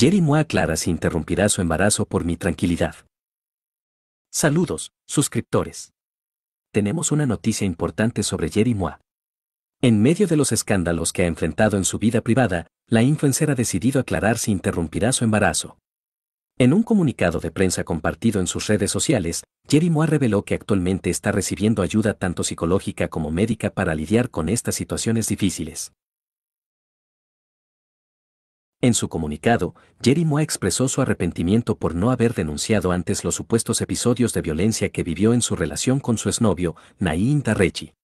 Jerry aclara si interrumpirá su embarazo por mi tranquilidad. Saludos, suscriptores. Tenemos una noticia importante sobre Jerry En medio de los escándalos que ha enfrentado en su vida privada, la influencer ha decidido aclarar si interrumpirá su embarazo. En un comunicado de prensa compartido en sus redes sociales, Jerry Moa reveló que actualmente está recibiendo ayuda tanto psicológica como médica para lidiar con estas situaciones difíciles. En su comunicado, Jerry Moa expresó su arrepentimiento por no haber denunciado antes los supuestos episodios de violencia que vivió en su relación con su exnovio, Nain Tarrechi.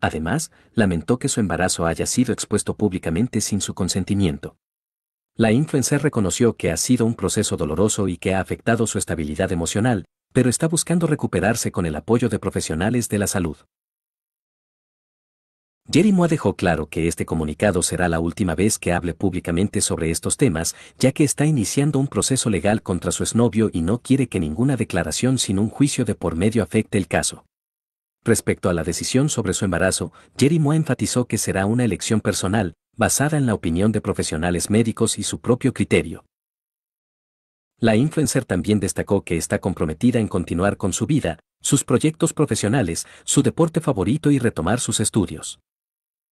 Además, lamentó que su embarazo haya sido expuesto públicamente sin su consentimiento. La influencer reconoció que ha sido un proceso doloroso y que ha afectado su estabilidad emocional, pero está buscando recuperarse con el apoyo de profesionales de la salud. Moa dejó claro que este comunicado será la última vez que hable públicamente sobre estos temas, ya que está iniciando un proceso legal contra su exnovio y no quiere que ninguna declaración sin un juicio de por medio afecte el caso. Respecto a la decisión sobre su embarazo, Moa enfatizó que será una elección personal, basada en la opinión de profesionales médicos y su propio criterio. La influencer también destacó que está comprometida en continuar con su vida, sus proyectos profesionales, su deporte favorito y retomar sus estudios.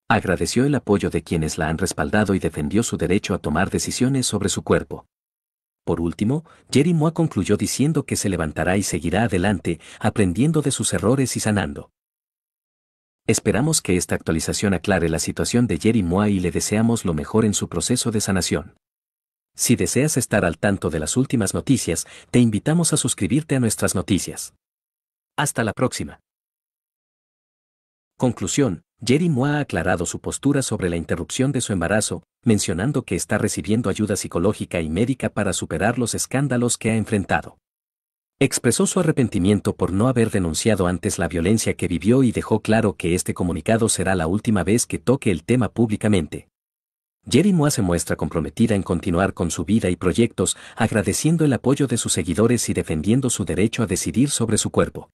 Agradeció el apoyo de quienes la han respaldado y defendió su derecho a tomar decisiones sobre su cuerpo. Por último, Jerry Moa concluyó diciendo que se levantará y seguirá adelante, aprendiendo de sus errores y sanando. Esperamos que esta actualización aclare la situación de Jerry Moa y le deseamos lo mejor en su proceso de sanación. Si deseas estar al tanto de las últimas noticias, te invitamos a suscribirte a nuestras noticias. Hasta la próxima. Conclusión. Jerry Moa ha aclarado su postura sobre la interrupción de su embarazo, mencionando que está recibiendo ayuda psicológica y médica para superar los escándalos que ha enfrentado. Expresó su arrepentimiento por no haber denunciado antes la violencia que vivió y dejó claro que este comunicado será la última vez que toque el tema públicamente. Jerry Moa se muestra comprometida en continuar con su vida y proyectos, agradeciendo el apoyo de sus seguidores y defendiendo su derecho a decidir sobre su cuerpo.